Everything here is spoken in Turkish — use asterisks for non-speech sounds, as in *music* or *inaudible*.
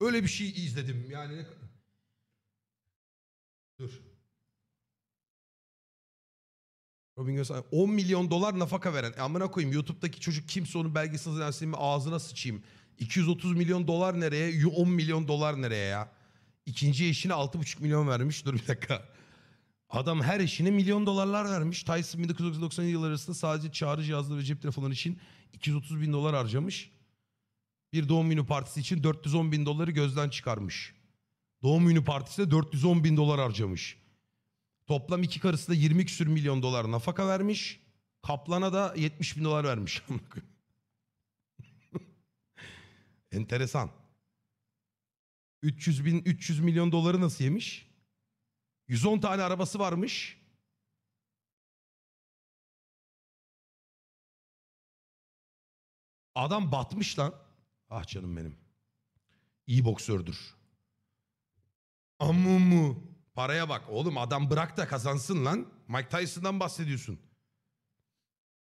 Öyle bir şey izledim yani. Ne... Dur. Robin Göz 10 milyon dolar nafaka veren. E amına koyayım YouTube'daki çocuk kimse onun belgesel hazırlansın ağzına sıçayım. 230 milyon dolar nereye? 10 milyon dolar nereye ya? İkinci eşine 6,5 milyon vermiş. *laughs* Dur bir dakika. Adam her eşine milyon dolarlar vermiş. Tyson 1990 yılları arasında sadece çağrı cihazları ve cep telefonları için 230 bin dolar harcamış bir doğum günü partisi için 410 bin doları gözden çıkarmış. Doğum günü partisine 410 bin dolar harcamış. Toplam iki karısı da 20 küsür milyon dolar nafaka vermiş. Kaplan'a da 70 bin dolar vermiş. *laughs* *laughs* Enteresan. 300 bin 300 milyon doları nasıl yemiş? 110 tane arabası varmış. Adam batmış lan. Ah canım benim. İyi boksördür. Amumu. Paraya bak. Oğlum adam bırak da kazansın lan. Mike Tyson'dan bahsediyorsun.